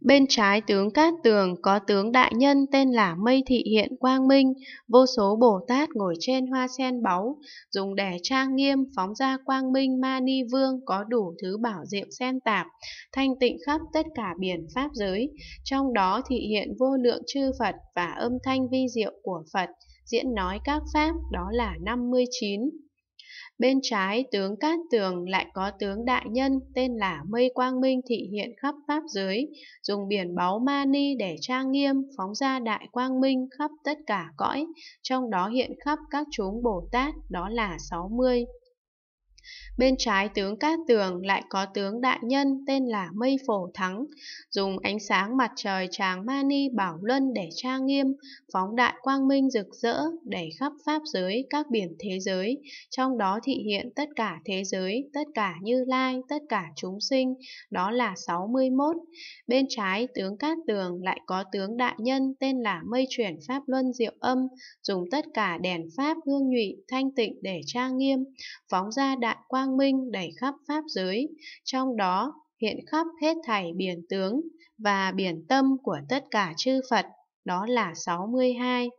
Bên trái tướng Cát Tường có tướng đại nhân tên là Mây Thị Hiện Quang Minh, vô số Bồ Tát ngồi trên hoa sen báu, dùng đẻ trang nghiêm phóng ra Quang Minh Ma Ni Vương có đủ thứ bảo diệu sen tạp, thanh tịnh khắp tất cả biển Pháp giới, trong đó thị hiện vô lượng chư Phật và âm thanh vi diệu của Phật, diễn nói các Pháp đó là 59. Bên trái tướng Cát Tường lại có tướng đại nhân tên là Mây Quang Minh thị hiện khắp Pháp giới, dùng biển báu ni để trang nghiêm, phóng ra đại quang minh khắp tất cả cõi, trong đó hiện khắp các chúng Bồ Tát, đó là 60. Bên trái tướng Cát Tường lại có tướng đại nhân tên là Mây Phổ Thắng, dùng ánh sáng mặt trời tràng Mani Bảo Luân để trang nghiêm, phóng đại quang minh rực rỡ, đẩy khắp pháp giới các biển thế giới, trong đó thị hiện tất cả thế giới, tất cả như lai, tất cả chúng sinh, đó là 61. Bên trái tướng Cát Tường lại có tướng đại nhân tên là Mây Chuyển Pháp Luân Diệu Âm, dùng tất cả đèn pháp hương nhụy thanh tịnh để trang nghiêm, phóng ra đại dạng quang minh đầy khắp pháp giới, trong đó hiện khắp hết thảy biển tướng và biển tâm của tất cả chư Phật, đó là 62.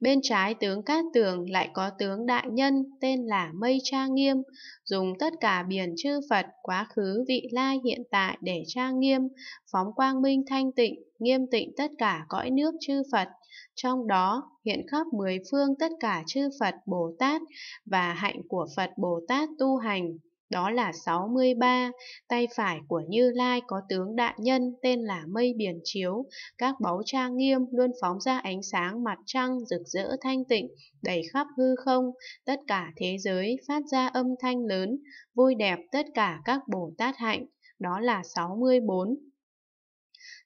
Bên trái tướng Cát Tường lại có tướng Đại Nhân tên là Mây Tra Nghiêm, dùng tất cả biển chư Phật quá khứ vị lai hiện tại để tra nghiêm, phóng quang minh thanh tịnh, nghiêm tịnh tất cả cõi nước chư Phật. Trong đó hiện khắp mười phương tất cả chư Phật Bồ Tát và hạnh của Phật Bồ Tát tu hành đó là 63. Tay phải của Như Lai có tướng đại nhân tên là Mây Biển Chiếu, các báu trang nghiêm luôn phóng ra ánh sáng mặt trăng rực rỡ thanh tịnh, đầy khắp hư không, tất cả thế giới phát ra âm thanh lớn, vui đẹp tất cả các Bồ Tát hạnh, đó là 64.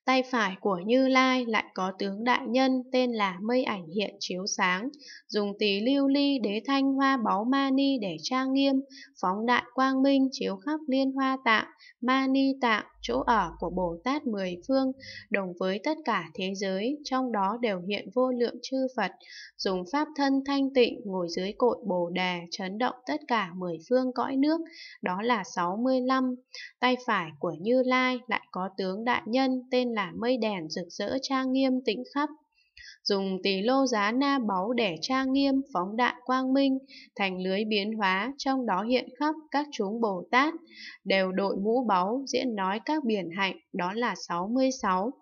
Tay phải của Như Lai lại có tướng đại nhân tên là Mây Ảnh Hiện Chiếu Sáng, dùng tỳ lưu ly đế thanh hoa báu ma ni để trang nghiêm, phóng đại quang minh chiếu khắp liên hoa tạng, ma ni tạng, chỗ ở của Bồ Tát mười phương, đồng với tất cả thế giới, trong đó đều hiện vô lượng chư Phật, dùng pháp thân thanh tịnh ngồi dưới cội Bồ Đề chấn động tất cả mười phương cõi nước, đó là 65. Tay phải của Như Lai lại có tướng đại nhân tên là là mây đèn rực rỡ trang nghiêm tĩnh khắp. Dùng tỷ lô giá na báu để trang nghiêm phóng đại quang minh, thành lưới biến hóa, trong đó hiện khắp các chúng Bồ Tát, đều đội mũ báu diễn nói các biển hạnh, đó là 66.